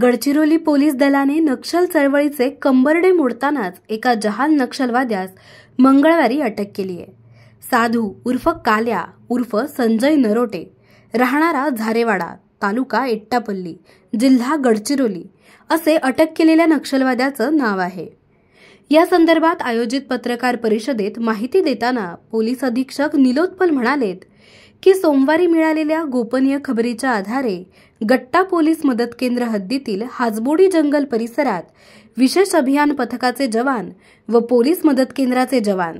Gadchiroli police दलाने नक्षल चळवळीचे कंबरडे मोडतानाच एका जहाल नक्षलवाद्यास मंगळवारी अटक केली आहे साधू उर्फ काल्या उर्फ संजय नरोटे राहणारा झारेवाडा तालुका एट्टापल्ली जिल्हा गडचिरोली असे अटक केलेल्या नक्षलवाद्याचं नाव आहे या संदर्भात आयोजित पत्रकार परिषदेत माहिती देताना पोलीस अधीक्षक निलोत्पल म्हणालेत की सोमवारी मिळालेल्या गोपनीय खबरीच्या आधारे गट्टा पोलीस मदत केंद्र हद्दीतील हाजबोडी जंगल परिसरात विशेष अभियान पथकाचे जवान व पोलीस मदत केंद्राचे जवान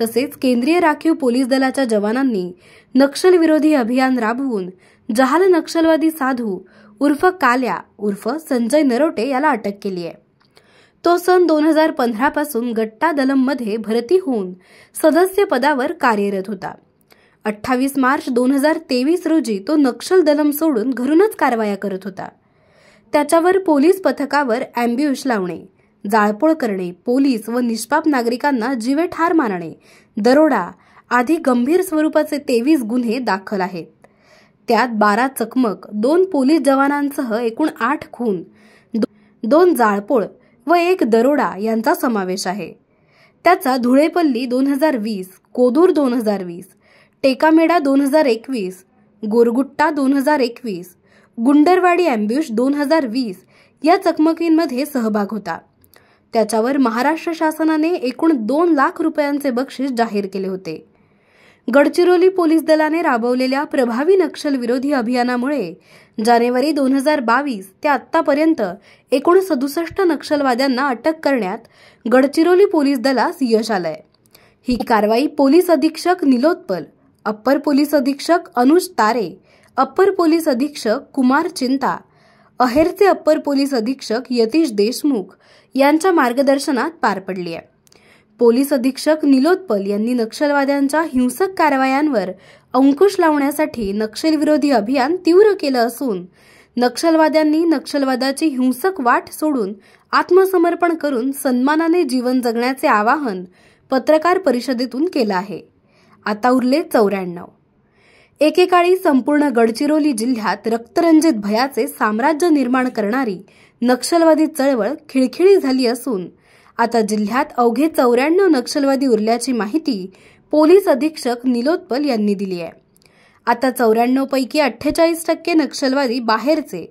तसेच केंद्रीय राखीव पोलीस दलाच्या जवानांनी नक्षलविरोधी अभियान राबवून जहाल नक्षलवादी साधू उर्फ काल्या उर्फ संजय नरोटे याला अटक केली आहे तो सन दोन हजार पंधरापासून गट्टा मध्ये भरती होऊन सदस्य पदावर कार्यरत होता अठ्ठावीस मार्च दोन हजार तेवीस रोजी तो नक्षल दलम सोडून घरूनच कारवाया करत होता त्याच्यावर पोलीस पथकावर अँब्युश लावणे जाळपोळ करणे पोलीस व निष्पाप नागरिकांना जीवे ठार मारणे दरोडा आधी गंभीर स्वरूपाचे तेवीस गुन्हे दाखल आहेत त्यात बारा चकमक दोन पोलीस जवानांसह एकूण आठ खून दोन जाळपोळ व एक दरोडा यांचा समावेश आहे त्याचा धुळेपल्ली दोन हजार वीस कोदूर दोन हजार वीस टेकामेडा दोन हजार एकवीस गोरगुट्टा दोन हजार एकवीस गुंडरवाडी अँब्युश दोन हजार वीस या चकमकींमध्ये सहभाग होता त्याच्यावर महाराष्ट्र शासनाने एकूण दोन लाख रुपयांचे बक्षीस जाहीर केले होते गडचिरोली पोलीस दलाने राबवलेल्या प्रभावी नक्षलविरोधी अभियानामुळे जानेवारी दोन हजार बावीस ते आत्तापर्यंत एकूण सदुसष्ट नक्षलवाद्यांना अटक करण्यात गडचिरोली पोलीस दलास यश आलंय ही कारवाई पोलीस अधीक्षक निलोत्पल अप्पर पोलीस अधीक्षक अनुज तारे अप्पर पोलीस अधीक्षक कुमार चिंता अहेरचे अप्पर पोलीस अधीक्षक यतीश देशमुख यांच्या मार्गदर्शनात पार पडली आहे पोलीस अधीक्षक निलोत्पल यांनी नक्षलवाद्यांच्या हिंसक कारवायांवर अंकुश लावण्यासाठी नक्षलविरोधी अभियान तीव्र केलं असून नक्षलवाद्यांनी नक्षलवादाची हिंसक वाट सोडून आत्मसमर्पण करून सन्मानाने जीवन जगण्याचे आवाहन पत्रकार परिषदेतून केलं आहे आता उरले चौऱ्याण्णव एकेकाळी संपूर्ण गडचिरोली जिल्ह्यात रक्तरंजित भयाचे साम्राज्य निर्माण करणारी नक्षलवादी चळवळ खिळखिळी झाली असून आता जिल्ह्यात अवघे चौऱ्याण्णव नक्षलवादी उरल्याची माहिती पोलीस अधीक्षक निलोत्पल यांनी दिली आहे आता चौऱ्याण्णव पैकी अठ्ठेचाळीस टक्के नक्षलवादी बाहेरचे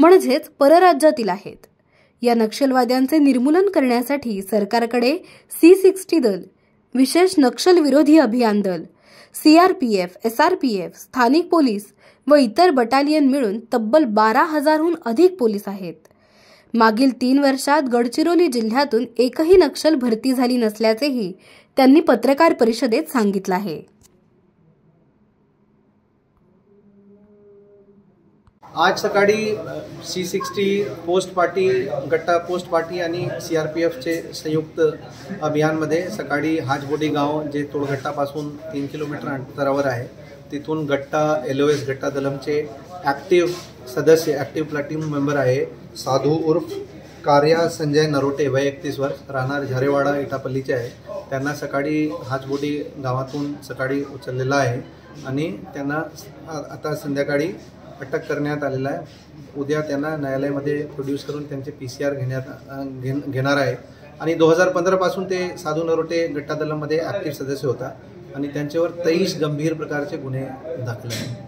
म्हणजेच परराज्यातील आहेत या नक्षलवाद्यांचे निर्मूलन करण्यासाठी सरकारकडे सी सिक्स्टी दल विशेष नक्षलविरोधी अभियान दल C R P F S R P F स्थानिक पोलीस व इतर बटालियन मिळून तब्बल बारा हजारहून अधिक पोलीस आहेत मागील तीन वर्षात गडचिरोली जिल्ह्यातून एकही नक्षल भरती झाली नसल्याचेही त्यांनी पत्रकार परिषदेत सांगितलं आहे आज सकाळी C sixty post party Gatta post party आणि सी आर पी एफचे संयुक्त अभियानमध्ये सकाळी हाजबोडी गाव जे तोडगट्टापासून तीन किलोमीटर अंतरावर आहे तिथून Gatta L O S Gatta दलमचे ॲक्टिव्ह सदस्य ॲक्टिव्ह प्लॅटिम मेंबर आहे साधू उर्फ कार्या संजय नरोटे वय एकतीस वर्ष राहणार झारेवाडा इटापल्लीचे आहे त्यांना सकाळी हाजबोडी गावातून सकाळी उचललेला आहे आणि त्यांना आता संध्याकाळी अटक करण्यात आलेला आहे उद्या त्यांना न्यायालयामध्ये प्रोड्यूस करून त्यांचे पी सी आर घेण्यात घेण घेणार आहे आणि दोन हजार पंधरापासून ते साधू नरोटे गट्टा ॲक्टिव्ह सदस्य होता आणि त्यांच्यावर तेईस गंभीर प्रकारचे गुन्हे दाखले आहेत